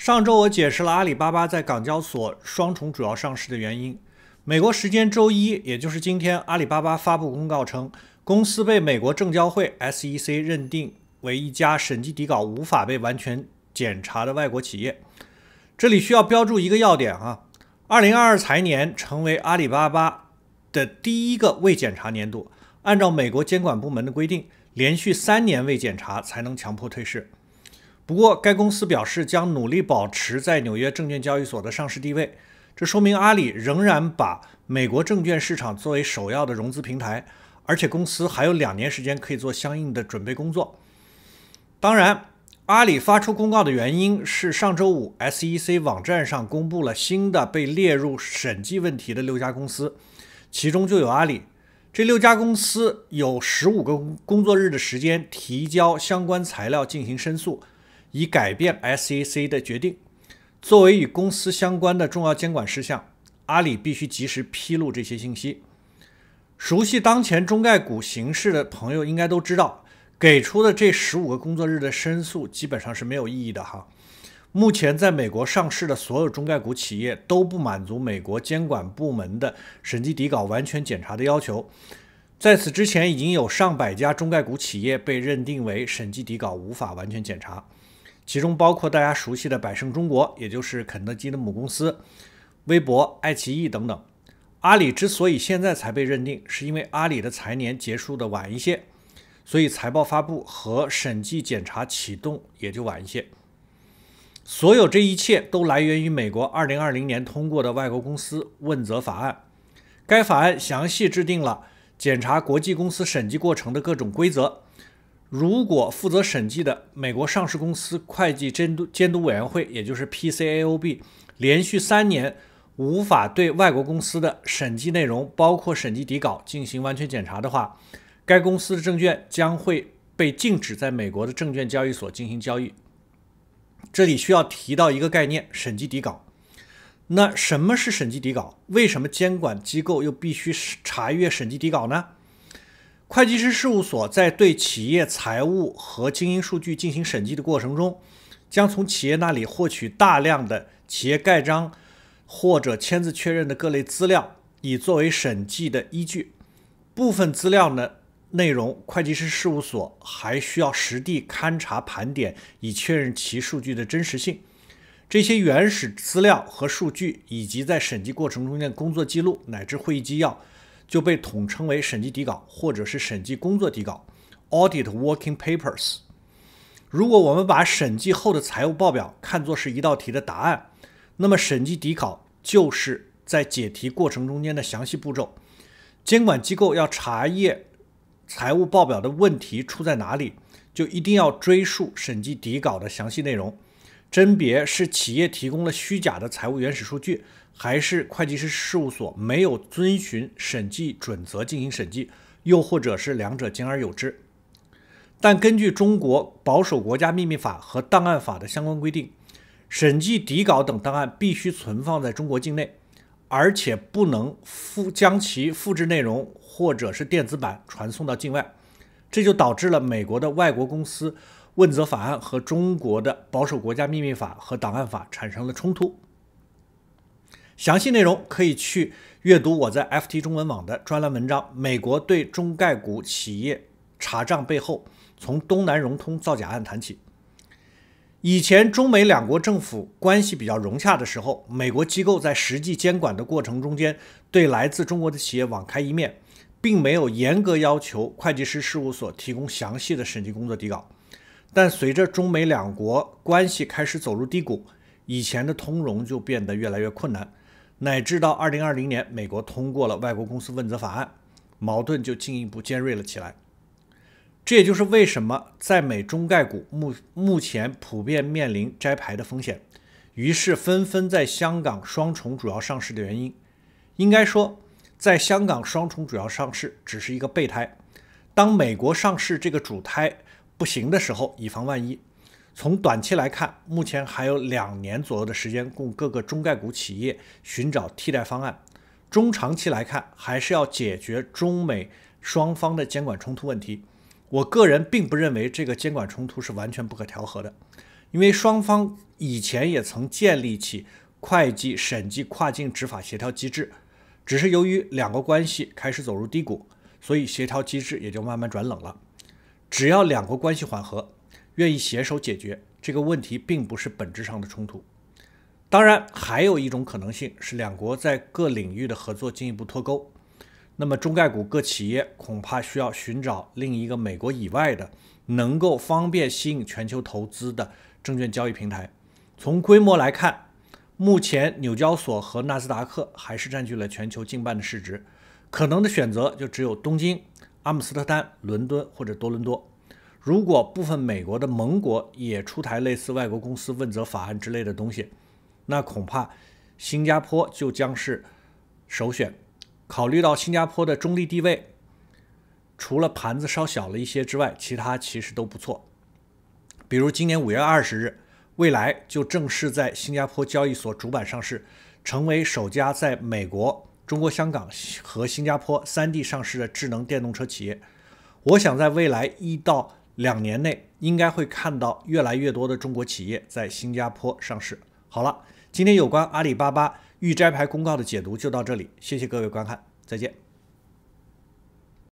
上周我解释了阿里巴巴在港交所双重主要上市的原因。美国时间周一，也就是今天，阿里巴巴发布公告称，公司被美国证交会 （SEC） 认定为一家审计底稿无法被完全检查的外国企业。这里需要标注一个要点啊，二零二二财年成为阿里巴巴的第一个未检查年度。按照美国监管部门的规定，连续三年未检查才能强迫退市。不过，该公司表示将努力保持在纽约证券交易所的上市地位。这说明阿里仍然把美国证券市场作为首要的融资平台，而且公司还有两年时间可以做相应的准备工作。当然，阿里发出公告的原因是上周五 SEC 网站上公布了新的被列入审计问题的六家公司，其中就有阿里。这六家公司有十五个工作日的时间提交相关材料进行申诉。以改变 SEC 的决定，作为与公司相关的重要监管事项，阿里必须及时披露这些信息。熟悉当前中概股形势的朋友应该都知道，给出的这十五个工作日的申诉基本上是没有意义的哈。目前在美国上市的所有中概股企业都不满足美国监管部门的审计底稿完全检查的要求，在此之前已经有上百家中概股企业被认定为审计底稿无法完全检查。其中包括大家熟悉的百胜中国，也就是肯德基的母公司，微博、爱奇艺等等。阿里之所以现在才被认定，是因为阿里的财年结束的晚一些，所以财报发布和审计检查启动也就晚一些。所有这一切都来源于美国2020年通过的外国公司问责法案。该法案详细制定了检查国际公司审计过程的各种规则。如果负责审计的美国上市公司会计监督监督委员会，也就是 PCAOB，连续三年无法对外国公司的审计内容，包括审计底稿进行完全检查的话，该公司的证券将会被禁止在美国的证券交易所进行交易。这里需要提到一个概念：审计底稿。那什么是审计底稿？为什么监管机构又必须查阅审计底稿呢？会计师事务所在对企业财务和经营数据进行审计的过程中，将从企业那里获取大量的企业盖章或者签字确认的各类资料，以作为审计的依据。部分资料的内容，会计师事务所还需要实地勘察盘点，以确认其数据的真实性。这些原始资料和数据，以及在审计过程中的工作记录乃至会议纪要。就被统称为审计底稿，或者是审计工作底稿 （audit working papers）。如果我们把审计后的财务报表看作是一道题的答案，那么审计底稿就是在解题过程中间的详细步骤。监管机构要查验财务报表的问题出在哪里，就一定要追溯审计底稿的详细内容，甄别是企业提供了虚假的财务原始数据。还是会计师事务所没有遵循审计准则进行审计，又或者是两者兼而有之。但根据中国保守国家秘密法和档案法的相关规定，审计底稿等档案必须存放在中国境内，而且不能复将其复制内容或者是电子版传送到境外。这就导致了美国的外国公司问责法案和中国的保守国家秘密法和档案法产生了冲突。详细内容可以去阅读我在 FT 中文网的专栏文章《美国对中概股企业查账背后：从东南融通造假案谈起》。以前中美两国政府关系比较融洽的时候，美国机构在实际监管的过程中间对来自中国的企业网开一面，并没有严格要求会计师事务所提供详细的审计工作底稿。但随着中美两国关系开始走入低谷，以前的通融就变得越来越困难。乃至到二零二零年，美国通过了外国公司问责法案，矛盾就进一步尖锐了起来。这也就是为什么在美中概股目目前普遍面临摘牌的风险，于是纷纷在香港双重主要上市的原因。应该说，在香港双重主要上市只是一个备胎，当美国上市这个主胎不行的时候，以防万一。从短期来看，目前还有两年左右的时间供各个中概股企业寻找替代方案。中长期来看，还是要解决中美双方的监管冲突问题。我个人并不认为这个监管冲突是完全不可调和的，因为双方以前也曾建立起会计审计跨境执法协调机制，只是由于两国关系开始走入低谷，所以协调机制也就慢慢转冷了。只要两国关系缓和。愿意携手解决这个问题，并不是本质上的冲突。当然，还有一种可能性是，两国在各领域的合作进一步脱钩。那么，中概股各企业恐怕需要寻找另一个美国以外的、能够方便吸引全球投资的证券交易平台。从规模来看，目前纽交所和纳斯达克还是占据了全球近半的市值。可能的选择就只有东京、阿姆斯特丹、伦敦或者多伦多。如果部分美国的盟国也出台类似外国公司问责法案之类的东西，那恐怕新加坡就将是首选。考虑到新加坡的中立地位，除了盘子稍小了一些之外，其他其实都不错。比如今年五月二十日，未来就正式在新加坡交易所主板上市，成为首家在美国、中国香港和新加坡三地上市的智能电动车企业。我想在未来一到。两年内应该会看到越来越多的中国企业在新加坡上市。好了，今天有关阿里巴巴预摘牌公告的解读就到这里，谢谢各位观看，再见。